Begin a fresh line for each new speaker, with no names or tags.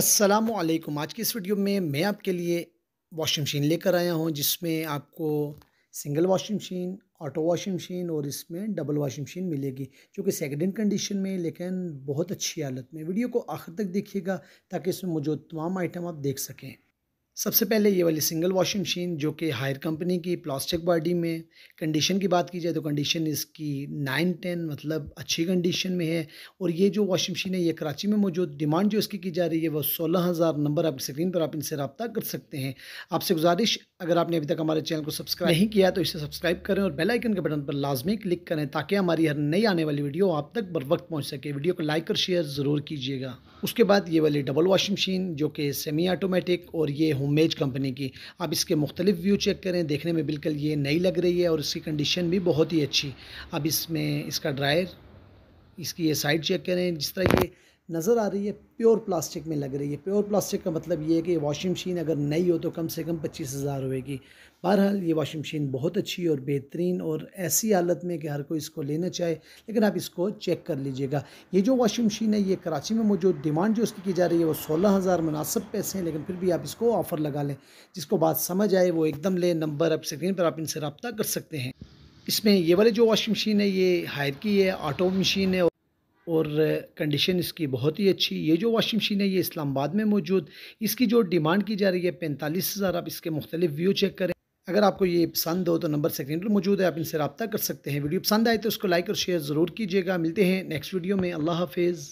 असलम आज की इस वीडियो में मैं आपके लिए वॉशिंग मशीन लेकर आया हूँ जिसमें आपको single washing machine auto washing machine और इसमें डबल वॉशिंग मशीन मिलेगी जो कि सेकेंड कंडीशन में लेकिन बहुत अच्छी हालत में वीडियो को आखिर तक देखिएगा ताकि इसमें मौजूद तमाम आइटम आप देख सकें सबसे पहले ये वाली सिंगल वॉशिंग मशीन जो कि हायर कंपनी की प्लास्टिक बॉडी में कंडीशन की बात की जाए तो कंडीशन इसकी नाइन टेन मतलब अच्छी कंडीशन में है और ये जो वॉशिंग मशीन है ये कराची में मौजूद डिमांड जो इसकी की जा रही है वो सोलह हज़ार नंबर आप स्क्रीन पर आप इनसे रबता कर सकते हैं आपसे गुजारिश अगर आपने अभी तक हमारे चैनल को सब्सक्राइब नहीं किया तो इसे सब्सक्राइब करें और बेलाइकन के बटन पर लाजमी क्लिक करें ताकि हमारी हर नई आने वाली वीडियो आप तक बर वक्त पहुँच सके वीडियो को लाइक और शेयर ज़रूर कीजिएगा उसके बाद ये वाली डबल वॉशिंग मशीन जो कि सेमी ऑटोमेटिक और ये होममेज कंपनी की आप इसके मुख्तलिफ व्यू चेक करें देखने में बिल्कुल ये नई लग रही है और इसकी कंडीशन भी बहुत ही अच्छी अब इसमें इसका ड्रायर इसकी ये साइड चेक करें जिस तरह ये नज़र आ रही है प्योर प्लास्टिक में लग रही है प्योर प्लास्टिक का मतलब ये है कि वॉशिंग मशीन अगर नई हो तो कम से कम पच्चीस हज़ार होएगी बहरहाल ये वॉशिंग मशीन बहुत अच्छी और बेहतरीन और ऐसी हालत में कि हर कोई इसको लेना चाहे लेकिन आप इसको चेक कर लीजिएगा ये जो वॉशिंग मशीन है ये कराची में मौजूद डिमांड जो उसकी की जा रही है वो सोलह हज़ार मुनासब पैसे हैं लेकिन फिर भी आप इसको ऑफ़र लगा लें जिसको बात समझ आए वो एकदम लें नंबर आप स्क्रीन पर आप इनसे रबता कर सकते हैं इसमें ये वाली जो वॉशिंग मशीन है ये हायर की है ऑटो मशीन है और कंडीशन इसकी बहुत ही अच्छी ये जो वाशिंग मशीन है ये इस्लामाबाद में मौजूद इसकी जो डिमांड की जा रही है पैंतालीस हज़ार आप इसके मुख्तलिफ व्यू चेक करें अगर आपको ये पसंद हो तो नंबर सेकंड पर मौजूद है आप इनसे रबता कर सकते हैं वीडियो पसंद आए तो उसको लाइक और शेयर ज़रूर कीजिएगा मिलते हैं नेक्स्ट वीडियो में अल्लाह हाफिज़